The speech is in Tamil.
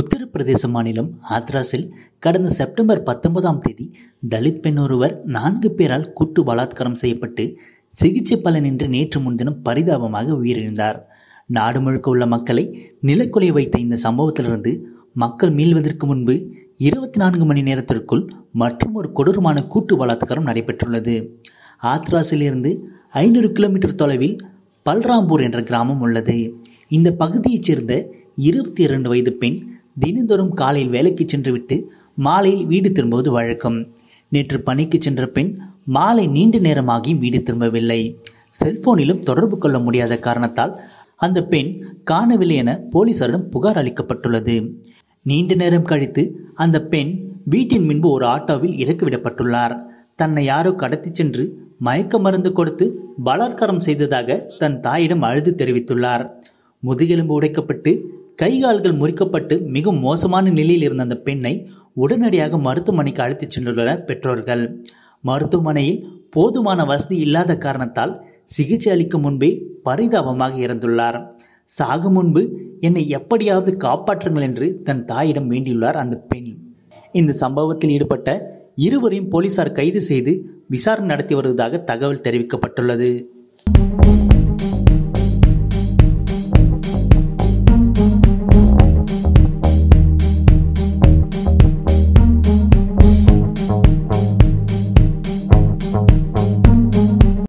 உத்தரப்பிரதேச மாநிலம் ஆத்ராஸில் கடந்த செப்டம்பர் பத்தொன்பதாம் தேதி தலித் பெண் ஒருவர் நான்கு பேரால் கூட்டு பலாத்காரம் செய்யப்பட்டு சிகிச்சை பலனின்றி நேற்று முன்தினம் பரிதாபமாக உயிரிழந்தார் நாடு முழுக்க உள்ள மக்களை நிலக்கொலை வைத்த இந்த சம்பவத்திலிருந்து மக்கள் மீள்வதற்கு முன்பு இருபத்தி நான்கு மணி நேரத்திற்குள் மற்றும் ஒரு கொடூரமான கூட்டு பலாத்காரம் நடைபெற்றுள்ளது ஆத்ராஸிலிருந்து ஐநூறு கிலோமீட்டர் தொலைவில் பல்ராம்பூர் என்ற கிராமம் உள்ளது இந்த பகுதியைச் சேர்ந்த இருபத்தி இரண்டு வயது பெண் தினந்தோறும் காலையில் வேலைக்கு சென்றுவிட்டு மாலையில் வீடு திரும்புவது வழக்கம் நேற்று பணிக்கு சென்ற பெண் மாலை நீண்ட நேரமாகியும் வீடு திரும்பவில்லை செல்போனிலும் தொடர்பு கொள்ள முடியாத காரணத்தால் அந்த பெண் காணவில்லை என போலீசாரிடம் புகார் அளிக்கப்பட்டுள்ளது நீண்ட நேரம் கழித்து அந்த பெண் வீட்டின் முன்பு ஒரு ஆட்டோவில் விடப்பட்டுள்ளார் தன்னை யாரோ கடத்தி சென்று மயக்க மருந்து கொடுத்து பலாத்காரம் செய்ததாக தன் தாயிடம் அழுது தெரிவித்துள்ளார் முதுகெலும்பு உடைக்கப்பட்டு கை கால்கள் முறிக்கப்பட்டு மிக மோசமான நிலையில் இருந்த அந்த பெண்ணை உடனடியாக மருத்துவமனைக்கு அழைத்துச் சென்றுள்ளனர் பெற்றோர்கள் மருத்துவமனையில் போதுமான வசதி இல்லாத காரணத்தால் சிகிச்சை அளிக்கும் முன்பே பரிதாபமாக இறந்துள்ளார் சாகு முன்பு என்னை எப்படியாவது காப்பாற்றுங்கள் என்று தன் தாயிடம் வேண்டியுள்ளார் அந்த பெண் இந்த சம்பவத்தில் ஈடுபட்ட இருவரையும் போலீசார் கைது செய்து விசாரணை நடத்தி வருவதாக தகவல் தெரிவிக்கப்பட்டுள்ளது